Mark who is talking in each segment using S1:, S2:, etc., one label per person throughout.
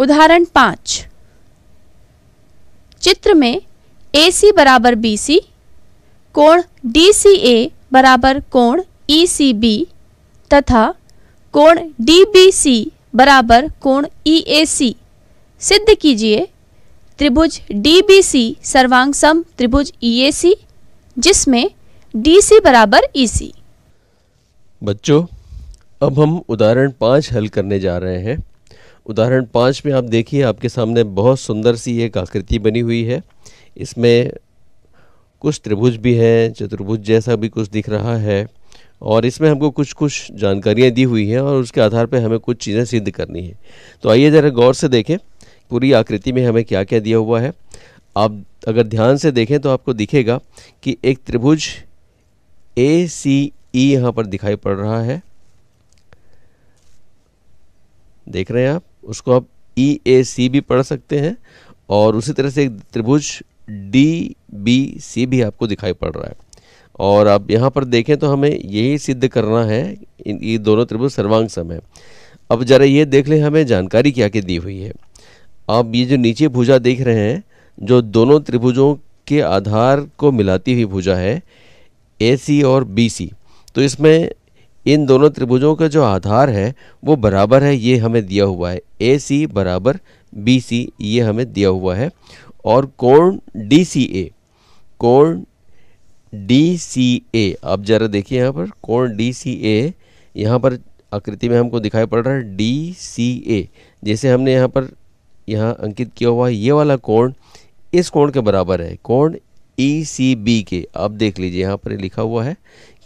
S1: उदाहरण पाँच चित्र में ए सी बराबर बी सी कोण डी सी ए बराबर कोण ई सी बी तथा कोण डी बी सी बराबर कोण ई ए सी सिद्ध कीजिए त्रिभुज डी बी सी सर्वांग सम त्रिभुज ई ए सी जिसमें डी सी बराबर ई e सी बच्चों अब हम उदाहरण पाँच हल करने जा रहे हैं उदाहरण पाँच में आप देखिए आपके सामने बहुत सुंदर सी एक आकृति बनी हुई है इसमें कुछ त्रिभुज भी हैं चतुर्भुज जैसा भी कुछ दिख रहा है और इसमें हमको कुछ कुछ जानकारियाँ दी हुई हैं और उसके आधार पर हमें कुछ चीज़ें सिद्ध करनी है तो आइए ज़रा गौर से देखें पूरी आकृति में हमें क्या क्या दिया हुआ है आप अगर ध्यान से देखें तो आपको दिखेगा कि एक त्रिभुज ए सी ई यहाँ पर दिखाई पड़ रहा है देख रहे हैं आप उसको आप ई ए सी भी पढ़ सकते हैं और उसी तरह से एक त्रिभुज डी बी सी भी आपको दिखाई पड़ रहा है और आप यहाँ पर देखें तो हमें यही सिद्ध करना है ये दोनों त्रिभुज सर्वांग सम है अब ज़रा ये देख लें हमें जानकारी क्या क्या दी हुई है आप ये जो नीचे भुजा देख रहे हैं जो दोनों त्रिभुजों के आधार को मिलाती हुई भुजा है ए सी और बी सी तो इसमें इन दोनों त्रिभुजों का जो आधार है वो बराबर है ये हमें दिया हुआ है ए सी बराबर बी सी ये हमें दिया हुआ है और कोण डी सी ए कोण डी सी ए अब जरा देखिए यहाँ पर कोण डी सी ए यहाँ पर आकृति में हमको दिखाई पड़ रहा है डी सी ए जैसे हमने यहाँ पर यहाँ अंकित किया हुआ है ये वाला कोण इस कोण के बराबर है कोण ई e के आप देख लीजिए यहाँ पर लिखा हुआ है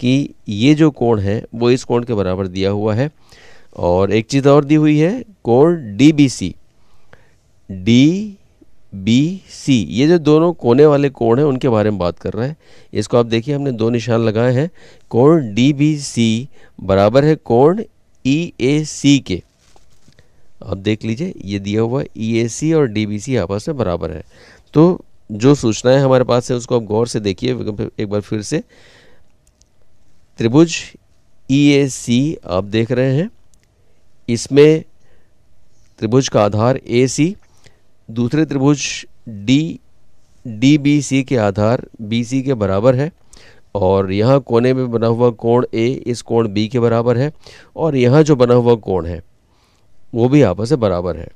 S1: कि ये जो कोण है वो इस कोण के बराबर दिया हुआ है और एक चीज़ और दी हुई है कोण D B C D B C ये जो दोनों कोने वाले कोण हैं उनके बारे में बात कर रहा है इसको आप देखिए हमने दो निशान लगाए हैं कोण डी बी सी बराबर है कोण ई ए सी के आप देख लीजिए ये दिया हुआ ई ए सी और डी बी सी आपस में बराबर है तो जो सूचनाएं हमारे पास है उसको आप गौर से देखिए एक बार फिर से त्रिभुज ई ए सी आप देख रहे हैं इसमें त्रिभुज का आधार ए सी दूसरे त्रिभुज डी डी बी सी के आधार बी सी के बराबर है और यहाँ कोने में बना हुआ कोण ए इस कोण बी के बराबर है और यहाँ जो बना हुआ कोण है वो भी आपस में बराबर है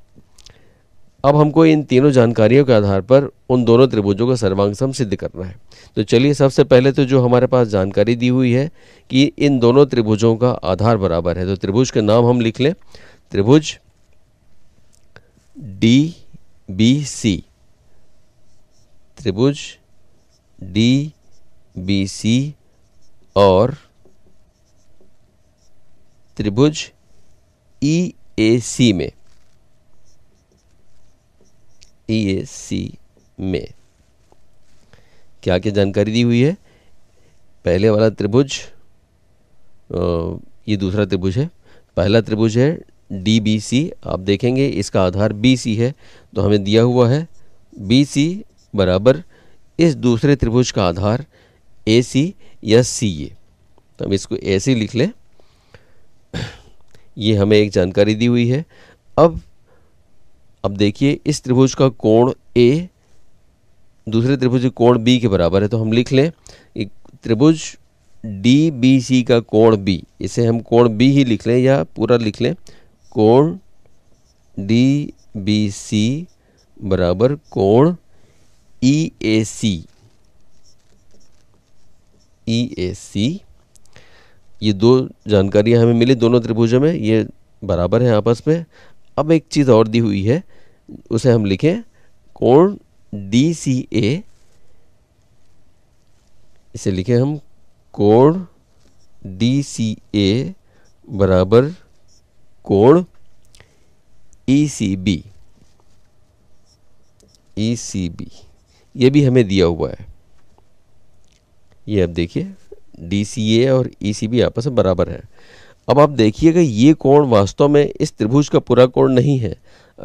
S1: अब हमको इन तीनों जानकारियों के आधार पर उन दोनों त्रिभुजों का सर्वांगसम सिद्ध करना है तो चलिए सबसे पहले तो जो हमारे पास जानकारी दी हुई है कि इन दोनों त्रिभुजों का आधार बराबर है तो त्रिभुज के नाम हम लिख लें त्रिभुज डी बी सी त्रिभुज डी बी सी और त्रिभुज ई ए सी में ए सी में क्या क्या जानकारी दी हुई है पहले वाला त्रिभुज ये दूसरा त्रिभुज है पहला त्रिभुज है डी बी सी आप देखेंगे इसका आधार बी सी है तो हमें दिया हुआ है बी सी बराबर इस दूसरे त्रिभुज का आधार ए सी या सी ए तो हम इसको ऐसे लिख लें ये हमें एक जानकारी दी हुई है अब अब देखिए इस त्रिभुज का कोण ए दूसरे त्रिभुज के कोण बी के बराबर है तो हम लिख लें त्रिभुज डी बी सी का कोण बी इसे हम कोण बी ही लिख लें या पूरा लिख लें कोण डी बी सी बराबर कोण ई ए सी ई ए सी ये दो जानकारियां हमें मिली दोनों त्रिभुजों में ये बराबर है आपस में अब एक चीज़ और दी हुई है उसे हम लिखें कोण डी सी ए इसे लिखें हम कोण डी सी ए बराबर कोण ई C B E C B ये भी हमें दिया हुआ है ये अब देखिए डी सी ए और ई सी बी आपस में बराबर है अब आप देखिएगा ये कोण वास्तव में इस त्रिभुज का पूरा कोण नहीं है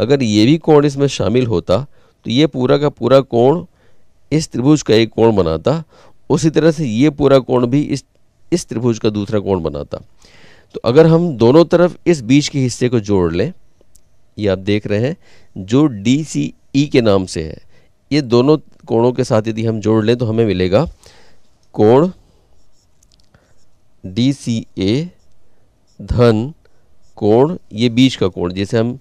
S1: अगर ये भी कोण इसमें शामिल होता तो ये पूरा का पूरा कोण इस त्रिभुज का एक कोण बनाता उसी तरह से ये पूरा कोण भी इस इस त्रिभुज का दूसरा कोण बनाता तो अगर हम दोनों तरफ इस बीच के हिस्से को जोड़ लें ये आप देख रहे हैं जो डी सी ई के नाम से है ये दोनों कोणों के साथ यदि हम जोड़ लें तो हमें मिलेगा कोण डी सी ए धन कोण ये बीच का कोण जैसे हम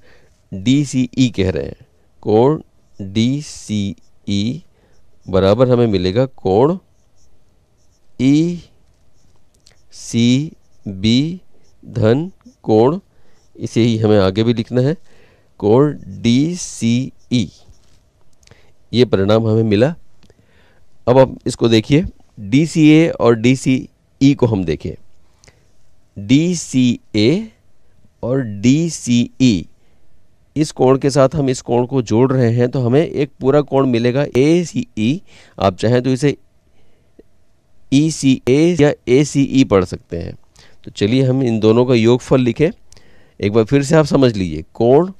S1: डी सी ई कह रहे हैं कोण डी सी ई बराबर हमें मिलेगा कोण ई सी बी धन कोण इसे ही हमें आगे भी लिखना है कोण डी सी ई ये परिणाम हमें मिला अब आप इसको देखिए डी सी ए और डी सी ई को हम देखें डी सी ए और डी सी ई इस कोण के साथ हम इस कोण को जोड़ रहे हैं तो हमें एक पूरा कोण मिलेगा ए सी ई आप चाहें तो इसे ई सी ए या ए सी ई पढ़ सकते हैं तो चलिए हम इन दोनों का योगफल लिखें एक बार फिर से आप समझ लीजिए कोण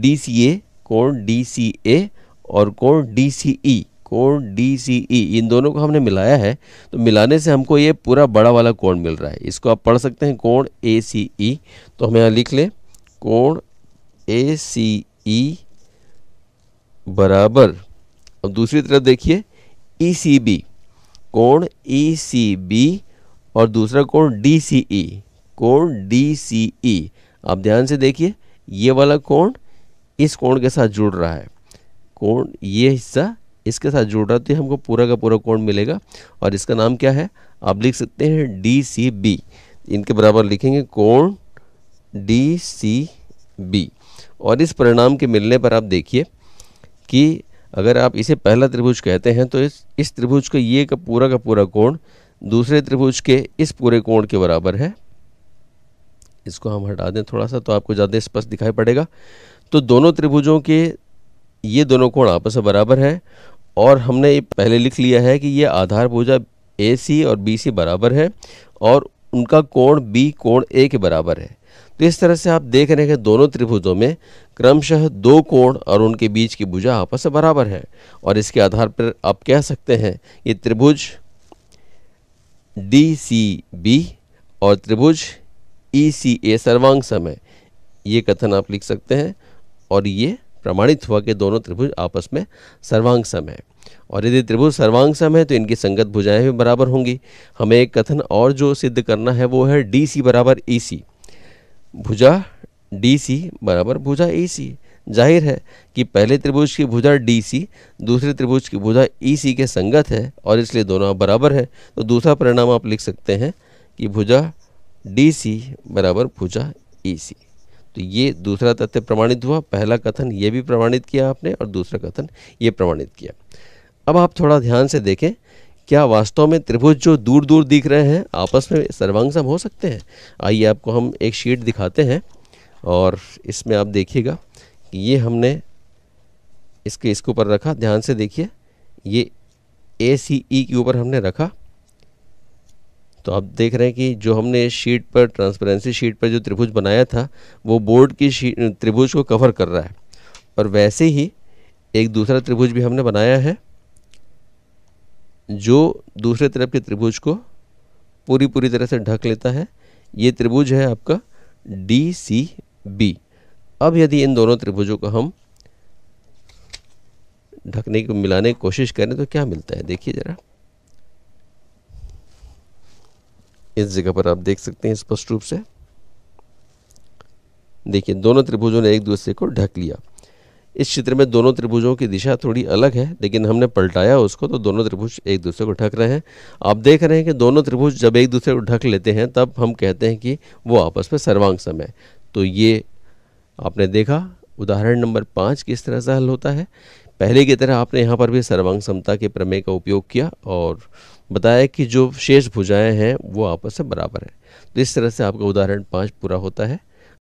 S1: डी सी ए कोण डी सी ए और कोण डी सी ई कोण डी सी ई इन दोनों को हमने मिलाया है तो मिलाने से हमको ये पूरा बड़ा वाला कोण मिल रहा है इसको आप पढ़ सकते हैं कोण ए सी ई तो हम यहाँ लिख लें कोण ए सी ई बराबर अब दूसरी तरफ देखिए ई सी बी कोण ई सी बी और दूसरा कोण डी सी ई कोण डी सी ई आप ध्यान से देखिए ये वाला कोण इस कोण के साथ जुड़ रहा है कोण ये हिस्सा इसके साथ जुड़ रहा तो हमको पूरा का पूरा कोण मिलेगा और इसका नाम क्या है आप लिख सकते हैं डी सी बी इनके बराबर लिखेंगे कोण डी सी बी और इस परिणाम के मिलने पर आप देखिए कि अगर आप इसे पहला त्रिभुज कहते हैं तो इस इस त्रिभुज का ये का पूरा का पूरा कोण दूसरे त्रिभुज के इस पूरे कोण के बराबर है इसको हम हटा दें थोड़ा सा तो आपको ज़्यादा स्पष्ट दिखाई पड़ेगा तो दोनों त्रिभुजों के ये दोनों कोण आपस में बराबर है और हमने पहले लिख लिया है कि ये आधार भुजा ए सी और बी सी बराबर है और उनका कोण बी कोण ए के बराबर है तो इस तरह से आप देख रहे हैं दोनों त्रिभुजों में क्रमशः दो कोण और उनके बीच की भुजा आपस में बराबर है और इसके आधार पर आप कह सकते हैं ये त्रिभुज डी सी बी और त्रिभुज ई सी ए सर्वांग सम है ये कथन आप लिख सकते हैं और ये प्रमाणित हुआ कि दोनों त्रिभुज आपस में सर्वांग सम है और यदि त्रिभुज सर्वांग सम है तो इनकी संगत भुजाएं भी बराबर होंगी हमें एक कथन और जो सिद्ध करना है वो है डी सी बराबर ई सी भुजा डी सी बराबर भुजा ई सी जाहिर है कि पहले त्रिभुज की भुजा डी सी दूसरे त्रिभुज की भुजा ई e सी के संगत है और इसलिए दोनों बराबर है तो दूसरा परिणाम आप लिख सकते हैं कि भुजा डी सी बराबर भुजा ई सी तो ये दूसरा तथ्य प्रमाणित हुआ पहला कथन ये भी प्रमाणित किया आपने और दूसरा कथन ये प्रमाणित किया अब आप थोड़ा ध्यान से देखें क्या वास्तव में त्रिभुज जो दूर दूर दिख रहे हैं आपस में सर्वांगसम हो सकते हैं आइए आपको हम एक शीट दिखाते हैं और इसमें आप देखिएगा कि ये हमने इसके इसके ऊपर रखा ध्यान से देखिए ये ए सी ई के ऊपर हमने रखा तो आप देख रहे हैं कि जो हमने शीट पर ट्रांसपेरेंसी शीट पर जो त्रिभुज बनाया था वो बोर्ड की त्रिभुज को कवर कर रहा है और वैसे ही एक दूसरा त्रिभुज भी हमने बनाया है जो दूसरे तरफ के त्रिभुज को पूरी पूरी तरह से ढक लेता है ये त्रिभुज है आपका डी सी बी अब यदि इन दोनों त्रिभुजों को हम ढकने को मिलाने की कोशिश करें तो क्या मिलता है देखिए ज़रा इस जगह पर आप देख सकते हैं स्पष्ट रूप से देखिए दोनों त्रिभुजों ने एक दूसरे को ढक लिया इस चित्र में दोनों त्रिभुजों की दिशा थोड़ी अलग है लेकिन हमने पलटाया उसको तो दोनों त्रिभुज एक दूसरे को ढक रहे हैं आप देख रहे हैं कि दोनों त्रिभुज जब एक दूसरे को ढक लेते हैं तब हम कहते हैं कि वो आपस में सर्वांग सम है तो ये आपने देखा उदाहरण नंबर पाँच किस तरह से हल होता है पहले की तरह आपने यहाँ पर भी सर्वांग समता के प्रमेय का उपयोग किया और बताया कि जो शेष भुजाएं हैं वो आपस में बराबर हैं तो इस तरह से आपका उदाहरण पाँच पूरा होता है